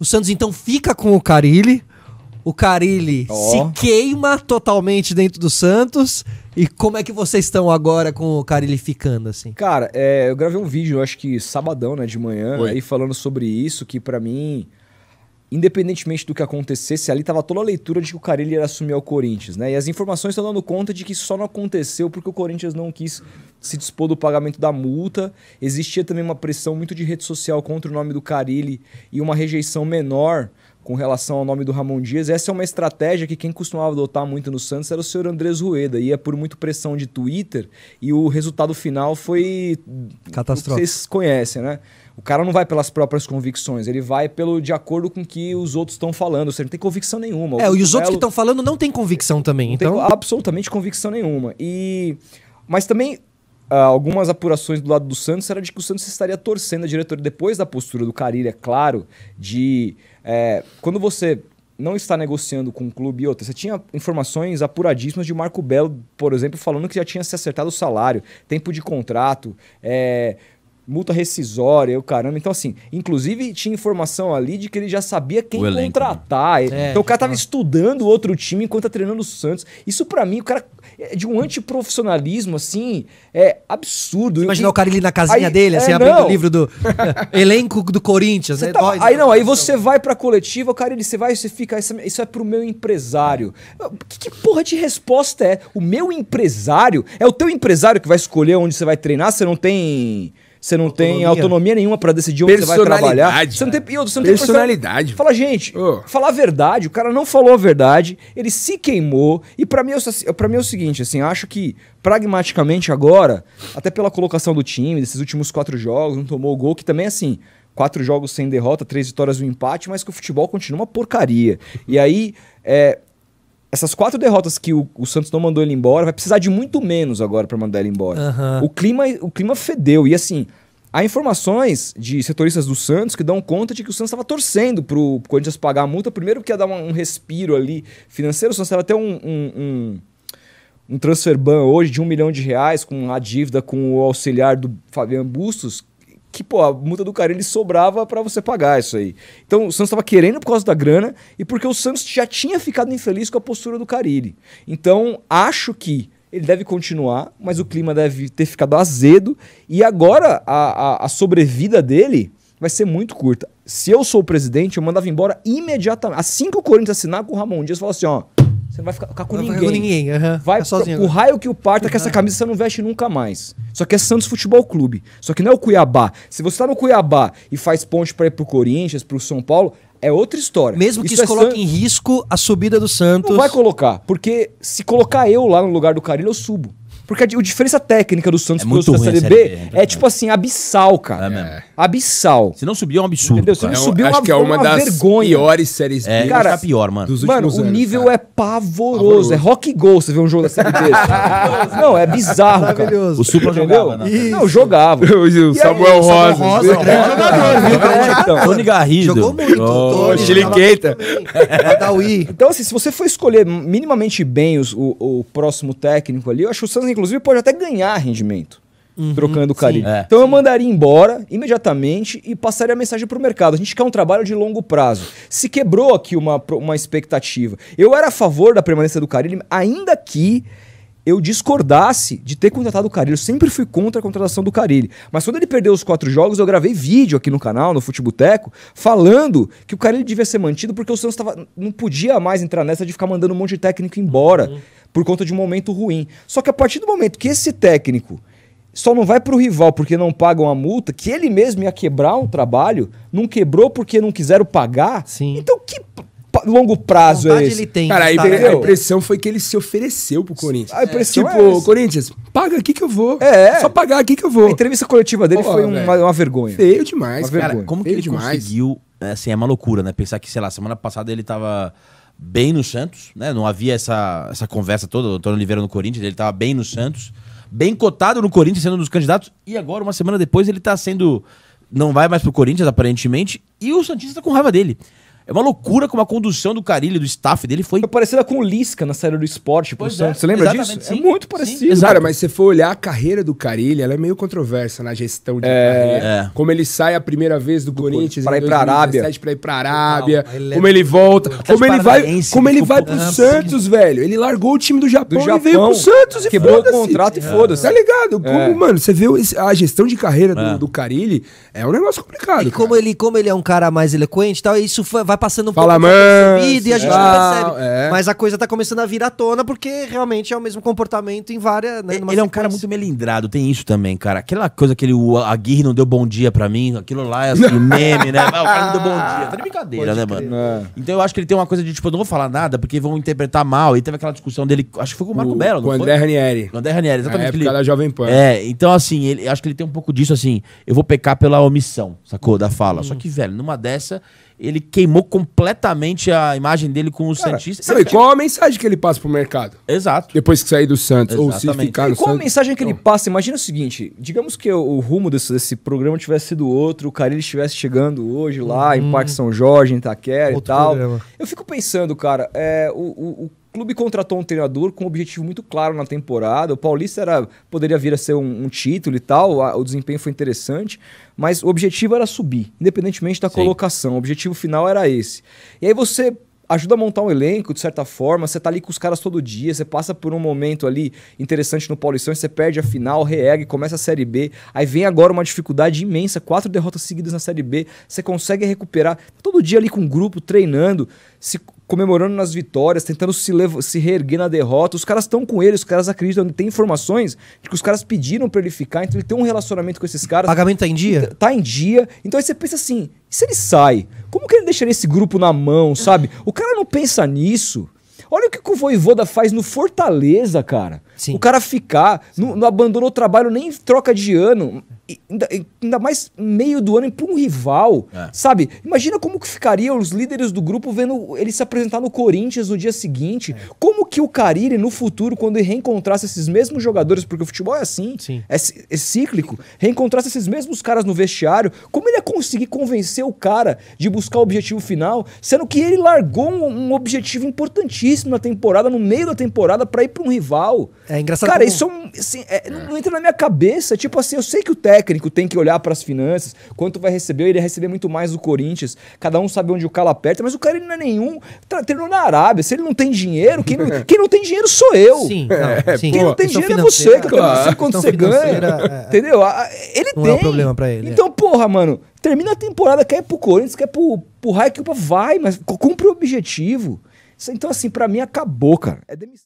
O Santos então fica com o Carilli. O Carilli oh. se queima totalmente dentro do Santos. E como é que vocês estão agora com o Carilli ficando assim? Cara, é, eu gravei um vídeo, acho que sabadão, né, de manhã, Oi. aí falando sobre isso, que para mim independentemente do que acontecesse, ali estava toda a leitura de que o Carilli ia assumir ao Corinthians, né? E as informações estão dando conta de que só não aconteceu porque o Corinthians não quis se dispor do pagamento da multa. Existia também uma pressão muito de rede social contra o nome do Carilli e uma rejeição menor com relação ao nome do Ramon Dias. Essa é uma estratégia que quem costumava adotar muito no Santos era o senhor Andrés Rueda. Ia é por muito pressão de Twitter e o resultado final foi. Catastrófico. Vocês conhecem, né? O cara não vai pelas próprias convicções, ele vai pelo de acordo com que os outros estão falando. Você não tem convicção nenhuma. É, e os outros que estão falando não tem convicção também, não então. Tem absolutamente convicção nenhuma. E. Mas também ah, algumas apurações do lado do Santos era de que o Santos estaria torcendo a diretoria depois da postura do Carilho, é claro, de é, quando você não está negociando com um clube e outro. Você tinha informações apuradíssimas de Marco Belo, por exemplo, falando que já tinha se acertado o salário, tempo de contrato, é, multa rescisória, o caramba. Então, assim, inclusive tinha informação ali de que ele já sabia quem o contratar. Elenco, né? É, então é, o cara tava tá... estudando outro time enquanto tá treinando o Santos. Isso para mim, o cara é de um antiprofissionalismo, assim, é absurdo. Imagina e... o cara ali na casinha aí, dele, assim, é, abrindo não. o livro do elenco do Corinthians. Né? Tá... aí não, aí você vai pra coletiva, o cara, ele, você vai, você fica, isso, isso é pro meu empresário. Que, que porra de resposta é? O meu empresário? É o teu empresário que vai escolher onde você vai treinar? Você não tem você não autonomia. tem autonomia nenhuma para decidir onde você vai trabalhar. Você não tem, né? você não Personalidade. Fala, gente, oh. falar a verdade, o cara não falou a verdade, ele se queimou. E para mim, para mim é o seguinte, assim, acho que pragmaticamente agora, até pela colocação do time, desses últimos quatro jogos, não tomou gol, que também assim, quatro jogos sem derrota, três vitórias e um empate, mas que o futebol continua uma porcaria. E aí, é, essas quatro derrotas que o, o, Santos não mandou ele embora, vai precisar de muito menos agora para mandar ele embora. Uhum. O, clima, o clima fedeu. E assim, há informações de setoristas do Santos que dão conta de que o Santos estava torcendo para o Corinthians pagar a multa. Primeiro, porque ia dar um, um respiro ali financeiro. O Santos estava até um, um, um, um transfer ban hoje de um milhão de reais com a dívida com o auxiliar do Fabiano Bustos, que, pô, a multa do Carilli sobrava para você pagar isso aí. Então o Santos estava querendo por causa da grana e porque o Santos já tinha ficado infeliz com a postura do Carilli. Então acho que ele deve continuar, mas o clima deve ter ficado azedo e agora a, a, a sobrevida dele vai ser muito curta. Se eu sou o presidente, eu mandava embora imediatamente. Assim que o Corinthians assinar com o Ramon Dias, falou assim, ó você não vai ficar, com não ninguém. Com ninguém, uhum. Vai é sozinho. O raio que o parta uhum. que essa camisa você não veste nunca mais. Só que é Santos Futebol Clube. Só que não é o Cuiabá. Se você tá no Cuiabá e faz ponte para ir pro Corinthians, pro São Paulo, é outra história. Mesmo que isso, é isso é coloque San... em risco a subida do Santos. Não vai colocar, porque se colocar eu lá no lugar do Carilho, eu subo. Porque a, a diferença técnica do Santos é para da Série B, é, é tipo assim, abissal, cara. É mesmo. É. Abissal. Se não subir, é um absurdo. Entendeu? Se não é subir, é, acho uma, que é uma, uma das vergonha. piores séries B. É, é cara, pior, mano. Dos mano, anos, o nível cara. é pavoroso. pavoroso. É rock gol você vê um jogo da Série B. não, é bizarro, cara. O Supla jogava, né? Não, jogava. o Samuel Rosa. Samuel Rosa, grande jogador. Então. Tony Garrido. Jogou muito. Ô, Então, assim, se você for escolher minimamente bem o, próximo técnico ali, eu acho o Santos inclusive, pode até ganhar rendimento. Uhum, trocando o Carilho. é, então sim. eu mandaria embora imediatamente e passaria a mensagem para o mercado. A gente quer um trabalho de longo prazo. Se quebrou aqui uma, uma expectativa. Eu era a favor da permanência do Carilho, ainda que eu discordasse de ter contratado o Carilho. Eu sempre fui contra a contratação do Carilho. Mas quando ele perdeu os quatro jogos, eu gravei vídeo aqui no canal, no Futeboteco falando que o Carilho devia ser mantido porque o Santos tava, não podia mais entrar nessa de ficar mandando um monte de técnico embora. Uhum por conta de um momento ruim. Só que a partir do momento que esse técnico só não vai para o rival porque não pagam a multa, que ele mesmo ia quebrar um trabalho, não quebrou porque não quiseram pagar. Sim. Então que longo prazo é esse? Tem, cara, tá, a impressão foi que ele se ofereceu pro Corinthians. É. Tipo, é Corinthians, paga aqui que eu vou. É, é. Só pagar aqui que eu vou. A entrevista coletiva dele foi uma, uma, vergonha. Feio demais, uma cara. Vergonha. Como que Feio ele demais. conseguiu... Assim, é uma loucura, né? Pensar que, sei lá, semana passada ele tava bem no Santos, né? Não havia essa, essa conversa toda, o Antônio Oliveira no Corinthians, ele estava bem no Santos, bem cotado no Corinthians, sendo um dos candidatos, e agora, uma semana depois, ele está sendo. Não vai mais pro Corinthians, aparentemente, e o Santista tá com raiva dele. É uma loucura como a condução do Carilli, do staff dele foi. Foi parecida com o Lisca na série do esporte, pro Santos. É. Você lembra Exatamente, disso? É sim. É muito parecido. Sim. Exato. Cara, mas se você for olhar a carreira do Carilli, ela é meio controversa na gestão de é, carreira. É. Como ele sai a primeira vez do, do Corinthians para ir pra Arábia. Pra ir pra Arábia. Não, ele é como ele volta. Como ele vai, como ele vai pro ah, Santos, velho. Ele largou o time do Japão, do Japão e veio pro Santos e Quebrou o contrato e é. foda-se. Tá ligado? Como, mano, você viu a gestão de carreira do, do Carilli é um negócio complicado. E como ele, como ele é um cara mais eloquente e tal, isso vai passando um Fala, pouco e a gente não é. percebe. É. Mas a coisa tá começando a vir à tona porque realmente é o mesmo comportamento em várias. Né, ele sequência. é um cara muito melindrado, tem isso também, cara. Aquela coisa que ele, o Aguirre não deu bom dia pra mim, aquilo lá é assim, meme, né? Ah, o cara não deu bom dia. Tá de brincadeira, Pode né, crer. mano? É. Então eu acho que ele tem uma coisa de tipo, eu não vou falar nada porque vão interpretar mal. E teve aquela discussão dele, acho que foi com o Marco o, Belo, não com foi? Com o André Ranieri. André Ranieri, exatamente. Na época ele, da Jovem Pan. É, então assim, ele, acho que ele tem um pouco disso, assim, eu vou pecar pela omissão, sacou? Da fala. Hum. Só que, velho, numa dessa ele queimou completamente a imagem dele com o Santista. Sabe qual a mensagem que ele passa pro mercado? Exato. Depois que sair do Santos, Exatamente. ou se ficar no e qual Santos? a mensagem que ele então. passa? Imagina o seguinte, digamos que o rumo desse, desse programa tivesse sido outro, o Carilli estivesse chegando hoje lá hum. em uhum. Parque São Jorge, em Itaquera outro e tal. Eu fico pensando, cara, é, o, o, clube contratou um treinador com um objetivo muito claro na temporada. O Paulista era, poderia vir a ser um, um título e tal, a, o desempenho foi interessante, mas o objetivo era subir, independentemente da Sim. colocação. O objetivo final era esse. E aí você ajuda a montar um elenco, de certa forma, você tá ali com os caras todo dia, você passa por um momento ali interessante no Paulistão, você perde a final, reergue, começa a Série B, aí vem agora uma dificuldade imensa, quatro derrotas seguidas na Série B, você consegue recuperar, todo dia ali com o um grupo, treinando, se comemorando nas vitórias, tentando se, se reerguer na derrota. Os caras estão com ele, os caras acreditam. Tem informações de que os caras pediram para ele ficar, então ele tem um relacionamento com esses caras. Pagamento tá em dia? Tá, tá em dia. Então aí você pensa assim: e se ele sai? Como que ele deixaria esse grupo na mão, sabe? O cara não pensa nisso. Olha o que, que o Voivoda faz no Fortaleza, cara. Sim. O cara ficar, não, abandonou o trabalho nem troca de ano. Ainda, ainda, mais meio do ano para um rival, é. sabe? Imagina como que ficariam os líderes do grupo vendo ele se apresentar no Corinthians no dia seguinte. É. Como que o Cariri, no futuro, quando reencontrasse esses mesmos jogadores, porque o futebol é assim, é, é, cíclico, reencontrasse esses mesmos caras no vestiário, como ele ia conseguir convencer o cara de buscar o objetivo final, sendo que ele largou um, um objetivo importantíssimo? início temporada, no meio da temporada, para ir para um rival. É engraçado. Cara, como... isso é um, assim, é, não, é. não, entra na minha cabeça. Tipo assim, eu sei que o técnico tem que olhar para as finanças, quanto vai receber, ele ia receber muito mais do Corinthians. Cada um sabe onde o calo aperta, mas o cara ele não é nenhum. Tá, treinou na Arábia. Se ele não tem dinheiro, quem não, quem não tem dinheiro sou eu. Sim, é, não, sim. Quem não tem dinheiro é você, que Claro. Você quando você ganha. É, Entendeu? Ele não tem. Não é um problema para ele. Então, porra, mano termina a temporada, quer ir pro Corinthians, quer pro, pro Raio vai, mas cumpre o objetivo. Então, assim, para mim acabou, cara. É demissão.